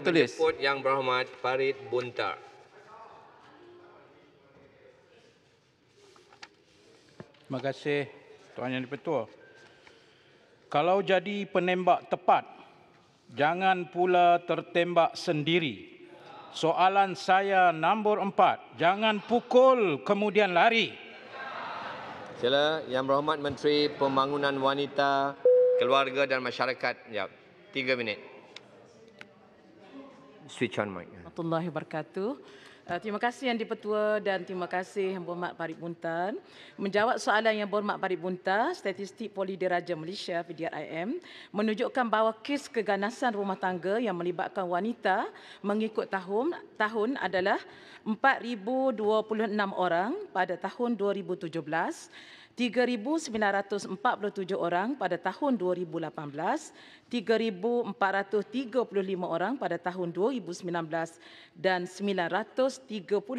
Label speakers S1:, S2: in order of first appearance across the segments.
S1: Tulis. Menjemput Yang Berhormat Farid Buntar. Terima kasih Tuan Yang Dipertua. Kalau jadi penembak tepat, jangan pula tertembak sendiri. Soalan saya nombor empat, jangan pukul kemudian lari. Sila Yang Berhormat Menteri Pembangunan Wanita, Keluarga dan Masyarakat. Ya, tiga minit switch on mic. Ya.
S2: Warahmatullahi Uh, terima kasih Yang Dipertua dan terima kasih Yang Berhormat Parit Buntan. Menjawab soalan Yang Berhormat Parit Buntan, Statistik Poli Diraja Malaysia PDRIM menunjukkan bahawa kes keganasan rumah tangga yang melibatkan wanita mengikut tahun tahun adalah 4,026 orang pada tahun 2017 3947 orang pada tahun 2018, 3435 orang pada tahun 2019 dan 930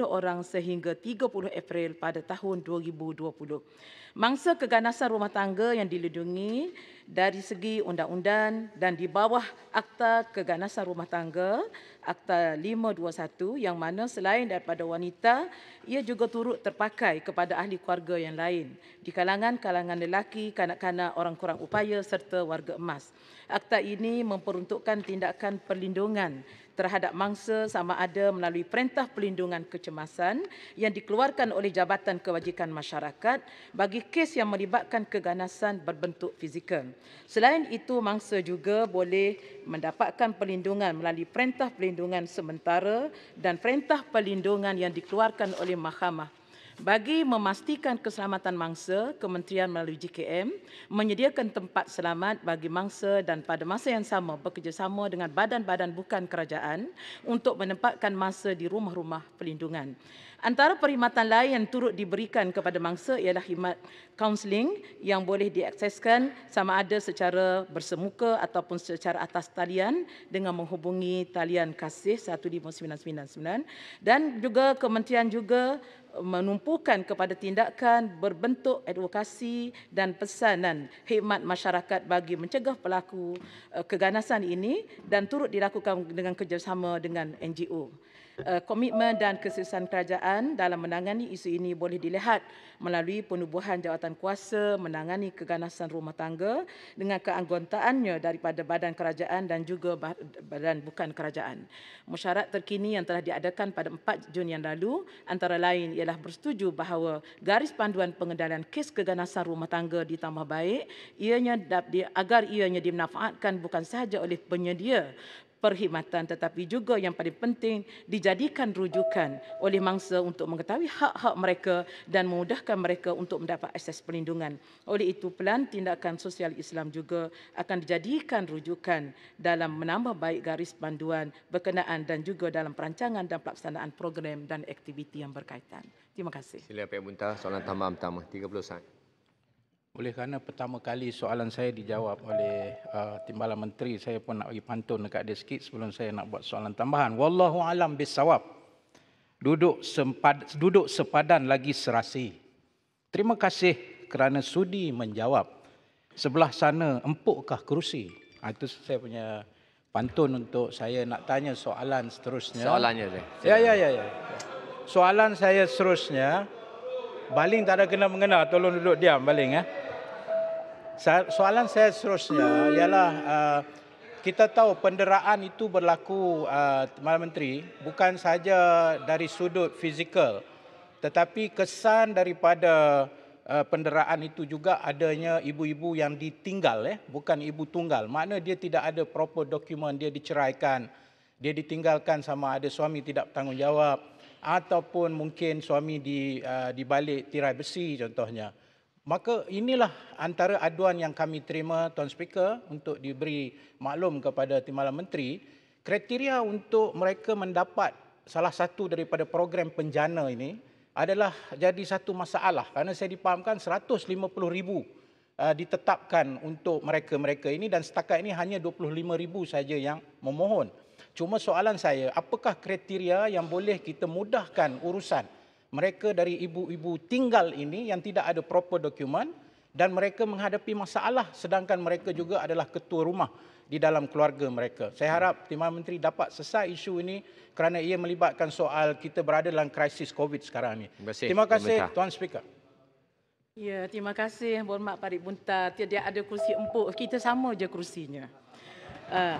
S2: orang sehingga 30 April pada tahun 2020. Mangsa keganasan rumah tangga yang dilindungi dari segi undang-undang dan di bawah Akta Keganasan Rumah Tangga Akta 521 yang mana selain daripada wanita ia juga turut terpakai kepada ahli keluarga yang lain di kalangan kalangan lelaki, kanak-kanak, orang kurang upaya serta warga emas. Akta ini memperuntukkan tindakan perlindungan terhadap mangsa sama ada melalui perintah pelindungan kecemasan yang dikeluarkan oleh Jabatan Kewajikan Masyarakat bagi kes yang melibatkan keganasan berbentuk fizikal. Selain itu, mangsa juga boleh mendapatkan perlindungan melalui perintah pelindungan sementara dan perintah pelindungan yang dikeluarkan oleh Mahkamah bagi memastikan keselamatan mangsa, Kementerian melalui JKM menyediakan tempat selamat bagi mangsa dan pada masa yang sama bekerjasama dengan badan-badan bukan kerajaan untuk menempatkan mangsa di rumah-rumah pelindungan. Antara perkhidmatan lain yang turut diberikan kepada mangsa ialah khidmat kaunseling yang boleh diakseskan sama ada secara bersemuka ataupun secara atas talian dengan menghubungi talian kasih 15999 dan juga Kementerian juga menumpukan kepada tindakan berbentuk advokasi dan pesanan khidmat masyarakat bagi mencegah pelaku eh, keganasan ini dan turut dilakukan dengan kerjasama dengan NGO. Eh, komitmen dan kesusahan kerajaan dalam menangani isu ini boleh dilihat melalui penubuhan jawatan kuasa menangani keganasan rumah tangga dengan keanggotaannya daripada badan kerajaan dan juga badan bukan kerajaan. Mesyarat terkini yang telah diadakan pada 4 Jun yang lalu antara lain ialah bersetuju bahawa garis panduan pengendalian kes keganasan rumah tangga ditambah baik ianya agar ianya dimanfaatkan bukan sahaja oleh penyedia perkhidmatan tetapi juga yang paling penting dijadikan rujukan oleh mangsa untuk mengetahui hak-hak mereka dan memudahkan mereka untuk mendapat akses perlindungan. Oleh itu, pelan tindakan sosial Islam juga akan dijadikan rujukan dalam menambah baik garis panduan berkenaan dan juga dalam perancangan dan pelaksanaan program dan aktiviti yang berkaitan. Terima kasih.
S1: Sila Pak Muntah, soalan tamam pertama. 30 saat. Oleh kerana pertama kali soalan saya dijawab oleh uh, Timbalan Menteri, saya pun nak bagi pantun dekat dia sikit sebelum saya nak buat soalan tambahan. Wallahu alam bisawab. Duduk sempad duduk sepadan lagi serasi. Terima kasih kerana sudi menjawab. Sebelah sana empukkah kerusi? Ha, itu saya punya pantun untuk saya nak tanya soalan seterusnya. Soalannya dia. Ya ya ya ya. Soalan saya seterusnya Baling tak ada kena mengena tolong duduk diam baling eh. Ya soalan saya seterusnya ialah uh, kita tahu penderaan itu berlaku uh, Malam Menteri bukan saja dari sudut fizikal tetapi kesan daripada uh, penderaan itu juga adanya ibu-ibu yang ditinggal eh bukan ibu tunggal makna dia tidak ada proper dokumen dia diceraikan dia ditinggalkan sama ada suami tidak bertanggungjawab ataupun mungkin suami di uh, di tirai besi contohnya. Maka inilah antara aduan yang kami terima Tuan Speaker untuk diberi maklum kepada Timbalan Menteri. Kriteria untuk mereka mendapat salah satu daripada program penjana ini adalah jadi satu masalah kerana saya dipahamkan 150 ribu uh, ditetapkan untuk mereka-mereka ini dan setakat ini hanya 25 ribu saja yang memohon. Cuma soalan saya, apakah kriteria yang boleh kita mudahkan urusan? mereka dari ibu-ibu tinggal ini yang tidak ada proper dokumen dan mereka menghadapi masalah sedangkan mereka juga adalah ketua rumah di dalam keluarga mereka. Saya harap Timah Menteri dapat selesai isu ini kerana ia melibatkan soal kita berada dalam krisis COVID sekarang ini. Terima kasih, terima kasih Tuan Speaker.
S2: Ya, terima kasih Hormat Parit Buntar. Tiada ada kursi empuk, kita sama je kerusinya. Uh, ah,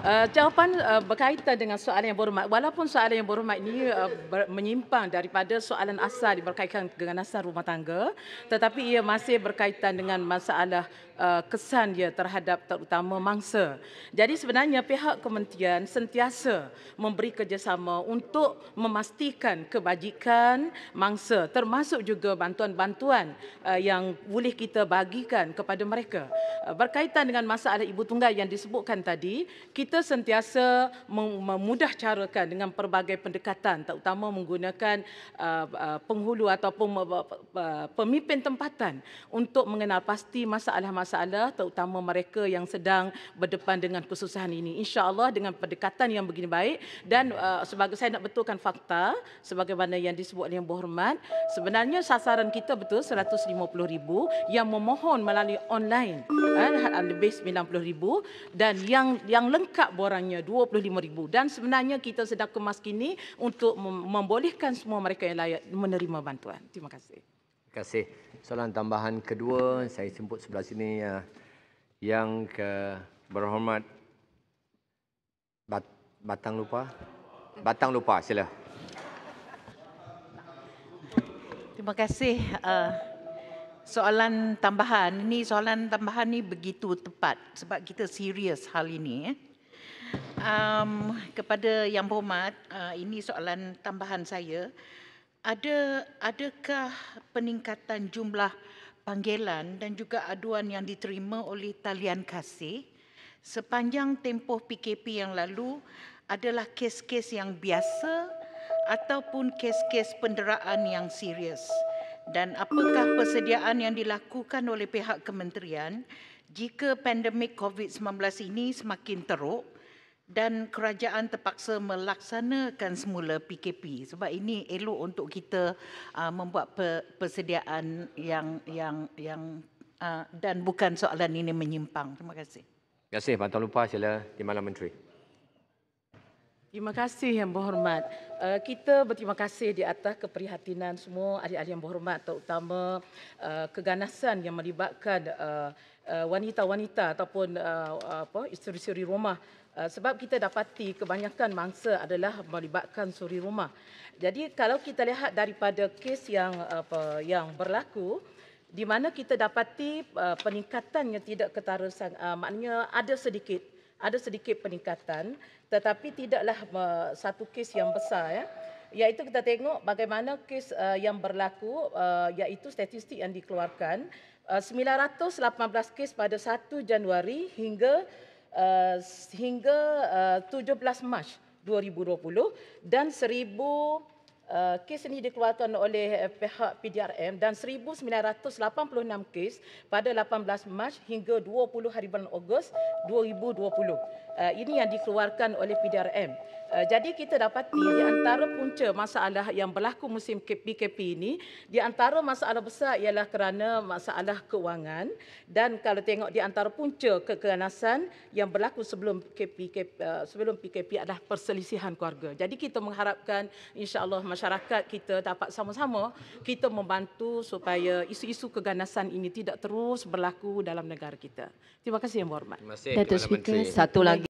S2: Uh, jawapan uh, berkaitan dengan soalan yang berhormat. Walaupun soalan yang berhormat ini uh, ber- menyimpang daripada soalan asal berkaitan asal rumah tangga, tetapi ia masih berkaitan dengan masalah uh, kesan dia terhadap terutama mangsa. Jadi sebenarnya pihak kementerian sentiasa memberi kerjasama untuk memastikan kebajikan mangsa termasuk juga bantuan-bantuan uh, yang boleh kita bagikan kepada mereka. Uh, berkaitan dengan masalah ibu tunggal yang disebutkan tadi, kita sentiasa memudah carakan dengan pelbagai pendekatan terutama menggunakan uh, uh, penghulu ataupun pemimpin tempatan untuk mengenal pasti masalah-masalah terutama mereka yang sedang berdepan dengan kesusahan ini insyaallah dengan pendekatan yang begini baik dan uh, sebagai saya nak betulkan fakta sebagaimana yang disebut oleh yang berhormat sebenarnya sasaran kita betul 150000 yang memohon melalui online eh, base 90000 dan yang yang lengkap borangnya RM25,000 dan sebenarnya kita sedang kemas kini untuk membolehkan semua mereka yang layak menerima bantuan. Terima kasih.
S1: Terima kasih. Soalan tambahan kedua saya sebut sebelah sini uh, yang ke berhormat Bat, Batang Lupa. Batang Lupa, sila.
S3: Terima kasih. Uh, soalan tambahan ini soalan tambahan ni begitu tepat sebab kita serius hal ini eh um, kepada Yang Berhormat, uh, ini soalan tambahan saya. Ada adakah peningkatan jumlah panggilan dan juga aduan yang diterima oleh talian kasih sepanjang tempoh PKP yang lalu adalah kes-kes yang biasa ataupun kes-kes penderaan yang serius? Dan apakah persediaan yang dilakukan oleh pihak kementerian jika pandemik COVID-19 ini semakin teruk? dan kerajaan terpaksa melaksanakan semula PKP sebab ini elok untuk kita uh, membuat pe- persediaan yang yang yang uh, dan bukan soalan ini menyimpang. Terima kasih.
S1: Terima kasih Bantuan Lupa sila di Malam Menteri.
S2: Terima kasih yang berhormat. Uh, kita berterima kasih di atas keprihatinan semua adik-adik yang berhormat terutama uh, keganasan yang melibatkan uh, uh wanita-wanita ataupun uh, apa isteri-isteri rumah. Eh, sebab kita dapati kebanyakan mangsa adalah melibatkan suri rumah. Jadi kalau kita lihat daripada kes yang apa yang berlaku di mana kita dapati uh, eh, peningkatan yang tidak ketara uh, eh, maknanya ada sedikit ada sedikit peningkatan tetapi tidaklah uh, satu kes yang besar ya iaitu kita tengok bagaimana kes uh, yang berlaku uh, iaitu statistik yang dikeluarkan uh, 918 kes pada 1 Januari hingga Eh, sehingga eh, uh, 17 Mac 2020 dan 1000 Uh, eh, kes ini dikeluarkan oleh uh, pihak PDRM dan 1,986 kes pada 18 Mac hingga 20 hari bulan Ogos 2020. Uh, ini yang dikeluarkan oleh PDRM. Eh, jadi kita dapati di antara punca masalah yang berlaku musim PKP ini, di antara masalah besar ialah kerana masalah kewangan dan kalau tengok di antara punca keganasan yang berlaku sebelum PKP, eh, sebelum PKP adalah perselisihan keluarga. Jadi kita mengharapkan insya-Allah masyarakat kita dapat sama-sama kita membantu supaya isu-isu keganasan ini tidak terus berlaku dalam negara kita. Terima kasih yang berhormat. Terima kasih. Datuk Speaker, satu lagi.